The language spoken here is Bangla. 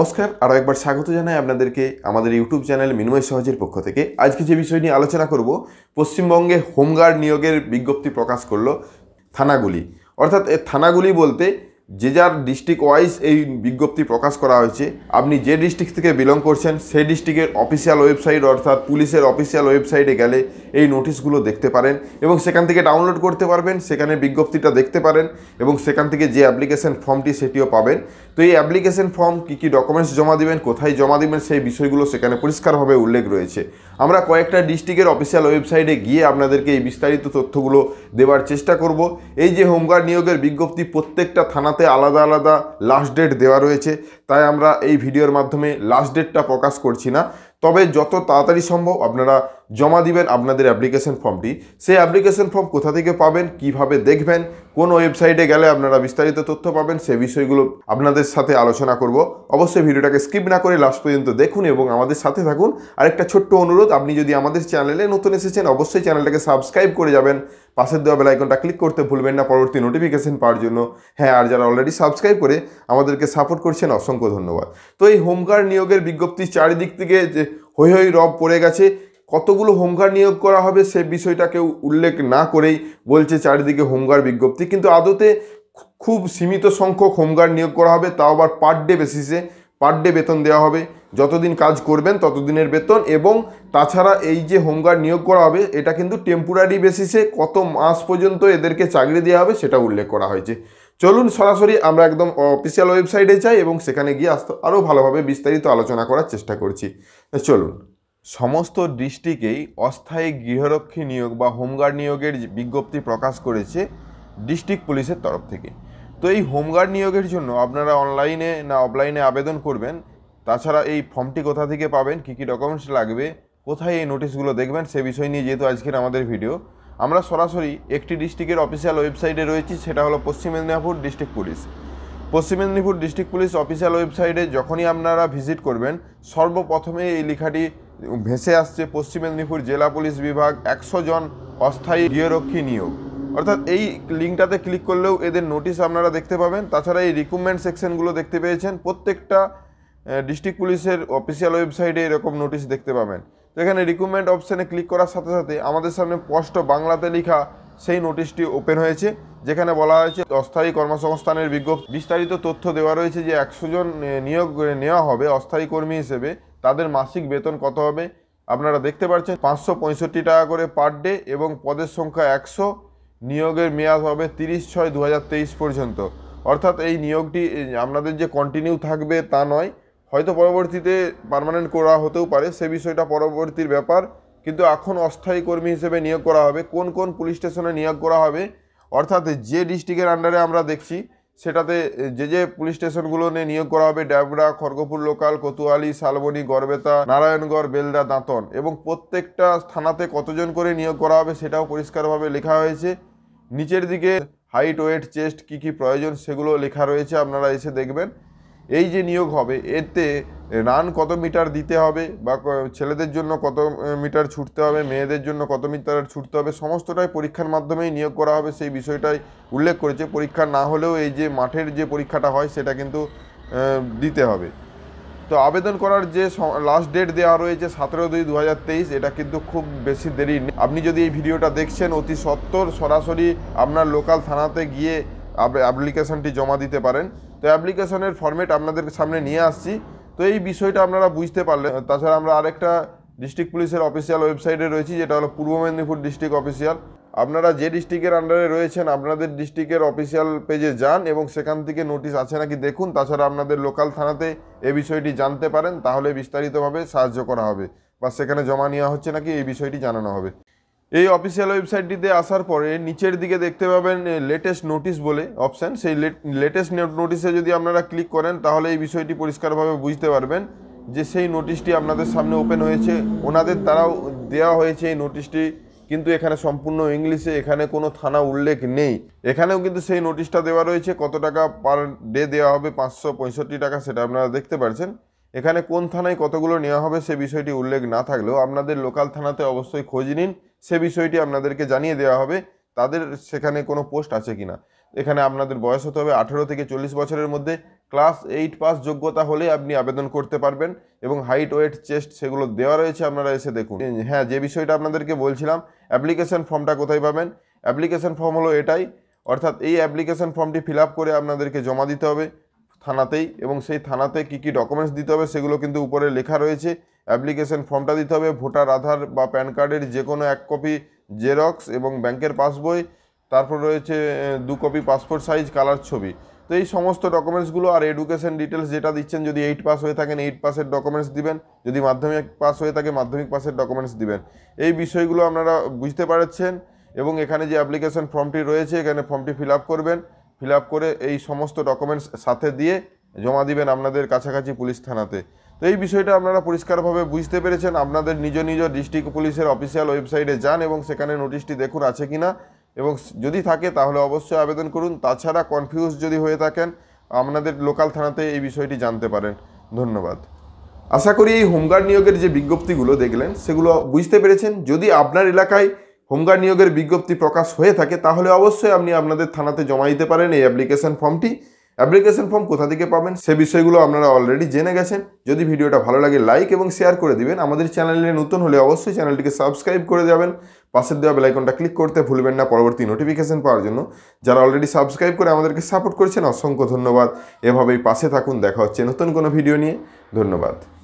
নমস্কার আরও একবার স্বাগত জানাই আপনাদেরকে আমাদের ইউটিউব চ্যানেল মিনময় সহজের পক্ষ থেকে আজকে যে বিষয় নিয়ে আলোচনা করব পশ্চিমবঙ্গে হোমগার্ড নিয়োগের বিজ্ঞপ্তি প্রকাশ করলো থানাগুলি অর্থাৎ থানাগুলি বলতে যে যার ডিস্ট্রিক্ট ওয়াইজ এই বিজ্ঞপ্তি প্রকাশ করা হয়েছে আপনি যে ডিস্ট্রিক্ট থেকে বিলং করছেন সেই ডিস্ট্রিক্টের অফিসিয়াল ওয়েবসাইট অর্থাৎ পুলিশের অফিসিয়াল ওয়েবসাইটে গেলে এই নোটিশগুলো দেখতে পারেন এবং সেখান থেকে ডাউনলোড করতে পারবেন সেখানে বিজ্ঞপ্তিটা দেখতে পারেন এবং সেখান থেকে যে অ্যাপ্লিকেশন ফর্মটি সেটিও পাবেন তো এই অ্যাপ্লিকেশন ফর্ম কী কী ডকুমেন্টস জমা দেবেন কোথায় জমা দেবেন সেই বিষয়গুলো সেখানে পরিষ্কারভাবে উল্লেখ রয়েছে আমরা কয়েকটা ডিস্ট্রিক্টের অফিসিয়াল ওয়েবসাইটে গিয়ে আপনাদেরকে এই বিস্তারিত তথ্যগুলো দেওয়ার চেষ্টা করব এই যে হোমগার্ড নিয়োগের বিজ্ঞপ্তি প্রত্যেকটা থানাতে আলাদা আলাদা লাস্ট ডেট দেওয়া রয়েছে তাই আমরা এই ভিডিওর মাধ্যমে লাস্ট ডেটটা প্রকাশ করছি না তবে যত তাড়াতাড়ি সম্ভব আপনারা জমা দিবেন আপনাদের অ্যাপ্লিকেশন ফর্মটি সেই অ্যাপ্লিকেশন ফর্ম কোথা থেকে পাবেন কিভাবে দেখবেন কোন ওয়েবসাইটে গেলে আপনারা বিস্তারিত তথ্য পাবেন সে বিষয়গুলো আপনাদের সাথে আলোচনা করব অবশ্যই ভিডিওটাকে স্কিপ না করে লাস্ট পর্যন্ত দেখুন এবং আমাদের সাথে থাকুন আর একটা ছোট্ট অনুরোধ আপনি যদি আমাদের চ্যানেলে নতুন এসেছেন অবশ্যই চ্যানেলটাকে সাবস্ক্রাইব করে যাবেন পাশের দেওয়া বেলাইকনটা ক্লিক করতে ভুলবেন না পরবর্তী নোটিফিকেশন পাওয়ার জন্য হ্যাঁ আর যারা অলরেডি সাবস্ক্রাইব করে আমাদেরকে সাপোর্ট করছেন অসংখ্য ধন্যবাদ তো এই হোমগার্ড নিয়োগের বিজ্ঞপ্তি চারিদিক থেকে যে হৈ হৈ রব পড়ে গেছে কতগুলো হোমগার্ড নিয়োগ করা হবে সে বিষয়টাকেও উল্লেখ না করেই বলছে চারিদিকে হোমগার্ড বিজ্ঞপ্তি কিন্তু আদতে খুব সীমিত সংখ্যক হোমগার্ড নিয়োগ করা হবে তাও আবার পার ডে বেসিসে পার ডে বেতন দেওয়া হবে যতদিন কাজ করবেন ততদিনের বেতন এবং তাছাড়া এই যে হোমগার্ড নিয়োগ করা হবে এটা কিন্তু টেম্পোরারি বেসিসে কত মাস পর্যন্ত এদেরকে চাকরি দেওয়া হবে সেটা উল্লেখ করা হয়েছে চলুন সরাসরি আমরা একদম অফিসিয়াল ওয়েবসাইটে যাই এবং সেখানে গিয়ে আসতে আরও ভালোভাবে বিস্তারিত আলোচনা করার চেষ্টা করছি চলুন সমস্ত ডিস্ট্রিক্টেই অস্থায়ী গৃহরক্ষী নিয়োগ বা হোমগার্ড নিয়োগের বিজ্ঞপ্তি প্রকাশ করেছে ডিস্ট্রিক্ট পুলিশের তরফ থেকে তো এই হোমগার্ড নিয়োগের জন্য আপনারা অনলাইনে না অফলাইনে আবেদন করবেন তাছাড়া এই ফর্মটি কোথা থেকে পাবেন কী কী ডকুমেন্টস লাগবে কোথায় এই নোটিশগুলো দেখবেন সে বিষয় নিয়ে যেহেতু আজকের আমাদের ভিডিও আমরা সরাসরি একটি ডিস্ট্রিক্টের অফিসিয়াল ওয়েবসাইটে রয়েছি সেটা হলো পশ্চিম মেদিনীপুর ডিস্ট্রিক্ট পুলিশ পশ্চিম মেদিনীপুর ডিস্ট্রিক্ট পুলিশ অফিসিয়াল ওয়েবসাইটে যখনই আপনারা ভিজিট করবেন সর্বপ্রথমে এই লেখাটি ভেসে আসছে পশ্চিম মেদিনীপুর জেলা পুলিশ বিভাগ একশো জন অস্থায়ী গৃহরক্ষী নিয়োগ অর্থাৎ এই লিঙ্কটাতে ক্লিক করলেও এদের নোটিশ আপনারা দেখতে পাবেন তাছাড়া এই রিক্রুটমেন্ট সেকশনগুলো দেখতে পেয়েছেন প্রত্যেকটা ডিস্ট্রিক্ট পুলিশের অফিসিয়াল ওয়েবসাইটে এরকম নোটিশ দেখতে পাবেন তো এখানে রিক্রুটমেন্ট অপশানে ক্লিক করার সাথে সাথে আমাদের সামনে স্পষ্ট বাংলাতে লেখা সেই নোটিশটি ওপেন হয়েছে যেখানে বলা হয়েছে অস্থায়ী কর্মসংস্থানের বিজ্ঞপ্তি বিস্তারিত তথ্য দেওয়া রয়েছে যে একশো জন নিয়োগ নেওয়া হবে অস্থায়ী কর্মী হিসেবে তাদের মাসিক বেতন কত হবে আপনারা দেখতে পাচ্ছেন পাঁচশো পঁয়ষট্টি টাকা করে পার ডে এবং পদের সংখ্যা একশো নিয়োগের মেয়াদ হবে তিরিশ ছয় দু পর্যন্ত অর্থাৎ এই নিয়োগটি আপনাদের যে কন্টিনিউ থাকবে তা নয় হয়তো পরবর্তীতে পারমানেন্ট করা হতেও পারে সে বিষয়টা পরবর্তীর ব্যাপার কিন্তু এখন অস্থায়ী কর্মী হিসেবে নিয়োগ করা হবে কোন কোন পুলিশ স্টেশনে নিয়োগ করা হবে অর্থাৎ যে ডিস্ট্রিক্টের আন্ডারে আমরা দেখছি সেটাতে যে যে পুলিশ স্টেশনগুলো নিয়ে নিয়োগ করা হবে ড্যাবরা খড়গপুর লোকাল কোতোয়ালি শালবনি গড়বেতা নারায়ণগড় বেলদা দাঁতন এবং প্রত্যেকটা থানাতে কতজন করে নিয়োগ করা হবে সেটাও পরিষ্কারভাবে লেখা হয়েছে নিচের দিকে হাইট ওয়েট চেস্ট কী কী প্রয়োজন সেগুলো লেখা রয়েছে আপনারা এসে দেখবেন এই যে নিয়োগ হবে এতে রান কত মিটার দিতে হবে বা ছেলেদের জন্য কত মিটার ছুটতে হবে মেয়েদের জন্য কত মিটার ছুটতে হবে সমস্তটাই পরীক্ষার মাধ্যমেই নিয়োগ করা হবে সেই বিষয়টাই উল্লেখ করেছে পরীক্ষা না হলেও এই যে মাঠের যে পরীক্ষাটা হয় সেটা কিন্তু দিতে হবে তো আবেদন করার যে লাস্ট ডেট দেওয়া রয়েছে সতেরো দুই দু এটা কিন্তু খুব বেশি দেরি নেই আপনি যদি এই ভিডিওটা দেখছেন অতি সত্তর সরাসরি আপনার লোকাল থানাতে গিয়ে অ্যাপ্লিকেশনটি জমা দিতে পারেন তো অ্যাপ্লিকেশনের ফর্মেট আপনাদের সামনে নিয়ে আসছি তো এই বিষয়টা আপনারা বুঝতে পারলেন তাছাড়া আমরা আরেকটা ডিস্ট্রিক্ট পুলিশের অফিসিয়াল ওয়েবসাইটে রয়েছি যেটা হলো পূর্ব মেদিনীপুর ডিস্ট্রিক্ট অফিসিয়াল আপনারা যে ডিস্ট্রিক্টের আন্ডারে রয়েছেন আপনাদের ডিস্ট্রিক্টের অফিসিয়াল পেজে যান এবং সেখান থেকে নোটিশ আছে নাকি দেখুন তাছাড়া আপনাদের লোকাল থানাতে এ বিষয়টি জানতে পারেন তাহলে বিস্তারিতভাবে সাহায্য করা হবে বা সেখানে জমা নেওয়া হচ্ছে নাকি এই বিষয়টি জানানো হবে এই অফিসিয়াল ওয়েবসাইটটিতে আসার পরে নিচের দিকে দেখতে পাবেন লেটেস্ট নোটিশ বলে অপশান সেই লেটেস্ট নোটিশে যদি আপনারা ক্লিক করেন তাহলে এই বিষয়টি পরিষ্কারভাবে বুঝতে পারবেন যে সেই নোটিশটি আপনাদের সামনে ওপেন হয়েছে ওনাদের দ্বারাও দেওয়া হয়েছে এই নোটিশটি কিন্তু এখানে সম্পূর্ণ ইংলিশে এখানে কোনো থানা উল্লেখ নেই এখানেও কিন্তু সেই নোটিশটা দেওয়া রয়েছে কত টাকা পার ডে দেওয়া হবে পাঁচশো পঁয়ষট্টি টাকা সেটা আপনারা দেখতে পারছেন এখানে কোন থানায় কতগুলো নেওয়া হবে সে বিষয়টি উল্লেখ না থাকলেও আপনাদের লোকাল থানাতে অবশ্যই খোঁজ নিন সে বিষয়টি আপনাদেরকে জানিয়ে দেওয়া হবে তাদের সেখানে কোনো পোস্ট আছে কি না এখানে আপনাদের বয়স হতে হবে আঠেরো থেকে চল্লিশ বছরের মধ্যে ক্লাস এইট পাস যোগ্যতা হলে আপনি আবেদন করতে পারবেন এবং হাইট ওয়েট চেস্ট সেগুলো দেওয়া রয়েছে আপনারা এসে দেখুন হ্যাঁ যে বিষয়টা আপনাদেরকে বলছিলাম অ্যাপ্লিকেশান ফর্মটা কোথায় পাবেন অ্যাপ্লিকেশান ফর্ম হলো এটাই অর্থাৎ এই অ্যাপ্লিকেশান ফর্মটি ফিল করে আপনাদেরকে জমা দিতে হবে থানাতেই এবং সেই থানাতে কি কি ডকুমেন্টস দিতে হবে সেগুলো কিন্তু উপরে লেখা রয়েছে অ্যাপ্লিকেশন ফর্মটা দিতে হবে ভোটার আধার বা প্যান কার্ডের যে কোনো এক কপি জেরক্স এবং ব্যাংকের পাসবই তারপর রয়েছে দু কপি পাসপোর্ট সাইজ কালার ছবি তো এই সমস্ত ডকুমেন্টসগুলো আর এডুকেশন ডিটেলস যেটা দিচ্ছেন যদি এইট পাস হয়ে থাকেন এইট পাসের ডকুমেন্টস দিবেন যদি মাধ্যমিক পাস হয়ে থাকে মাধ্যমিক পাসের ডকুমেন্টস দিবেন এই বিষয়গুলো আপনারা বুঝতে পারছেন এবং এখানে যে অ্যাপ্লিকেশন ফর্মটি রয়েছে এখানে ফর্মটি ফিল আপ করবেন ফিল করে এই সমস্ত ডকুমেন্টস সাথে দিয়ে জমা দিবেন আপনাদের কাছাকাছি পুলিশ থানাতে তো এই বিষয়টা আপনারা পরিষ্কারভাবে বুঝতে পেরেছেন আপনাদের নিজ নিজ ডিস্ট্রিক্ট পুলিশের অফিসিয়াল ওয়েবসাইটে যান এবং সেখানে নোটিশটি দেখুন আছে কি না এবং যদি থাকে তাহলে অবশ্যই আবেদন করুন তাছাড়া কনফিউজ যদি হয়ে থাকেন আপনাদের লোকাল থানাতে এই বিষয়টি জানতে পারেন ধন্যবাদ আশা করি এই হোমগার্ড নিয়োগের যে বিজ্ঞপ্তিগুলো দেখলেন সেগুলো বুঝতে পেরেছেন যদি আপনার এলাকায় হোমগার্ড নিয়োগের বিজ্ঞপ্তি প্রকাশ হয়ে থাকে তাহলে অবশ্যই আপনি আপনাদের থানাতে জমা দিতে পারেন এই অ্যাপ্লিকেশন ফর্মটি অ্যাপ্লিকেশন ফর্ম কোথা থেকে পাবেন সে বিষয়গুলো আপনারা অলরেডি জেনে গেছেন যদি ভিডিওটা ভালো লাগে লাইক এবং শেয়ার করে দিবেন আমাদের চ্যানেলে নতুন হলে অবশ্যই চ্যানেলটিকে সাবস্ক্রাইব করে যাবেন পাশের দেওয়া বেলাইকনটা ক্লিক করতে ভুলবেন না পরবর্তী নোটিফিকেশান পাওয়ার জন্য যারা অলরেডি সাবস্ক্রাইব করে আমাদেরকে সাপোর্ট করছেন অসংখ্য ধন্যবাদ এভাবেই পাশে থাকুন দেখা হচ্ছে নতুন কোনো ভিডিও নিয়ে ধন্যবাদ